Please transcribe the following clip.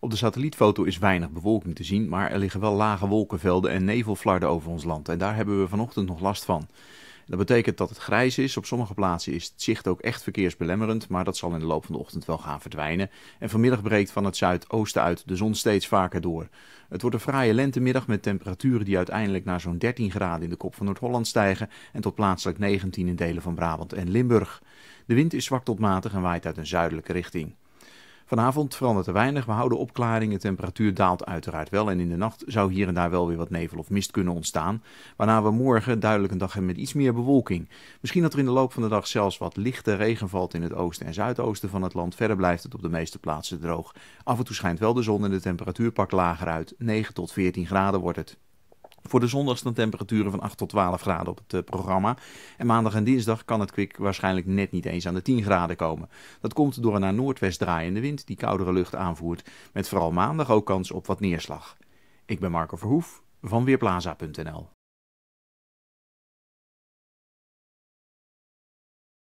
Op de satellietfoto is weinig bewolking te zien, maar er liggen wel lage wolkenvelden en nevelflarden over ons land. En daar hebben we vanochtend nog last van. Dat betekent dat het grijs is. Op sommige plaatsen is het zicht ook echt verkeersbelemmerend, maar dat zal in de loop van de ochtend wel gaan verdwijnen. En vanmiddag breekt van het zuidoosten uit de zon steeds vaker door. Het wordt een fraaie lentemiddag met temperaturen die uiteindelijk naar zo'n 13 graden in de kop van Noord-Holland stijgen en tot plaatselijk 19 in delen van Brabant en Limburg. De wind is zwak tot matig en waait uit een zuidelijke richting. Vanavond verandert er weinig. We houden opklaring. De temperatuur daalt uiteraard wel. En in de nacht zou hier en daar wel weer wat nevel of mist kunnen ontstaan. Waarna we morgen duidelijk een dag hebben met iets meer bewolking. Misschien dat er in de loop van de dag zelfs wat lichte regen valt in het oosten en zuidoosten van het land. Verder blijft het op de meeste plaatsen droog. Af en toe schijnt wel de zon en de temperatuur pakt lager uit. 9 tot 14 graden wordt het. Voor de zondag staan temperaturen van 8 tot 12 graden op het eh, programma. En maandag en dinsdag kan het kwik waarschijnlijk net niet eens aan de 10 graden komen. Dat komt door een naar noordwest draaiende wind die koudere lucht aanvoert. Met vooral maandag ook kans op wat neerslag. Ik ben Marco Verhoef van Weerplaza.nl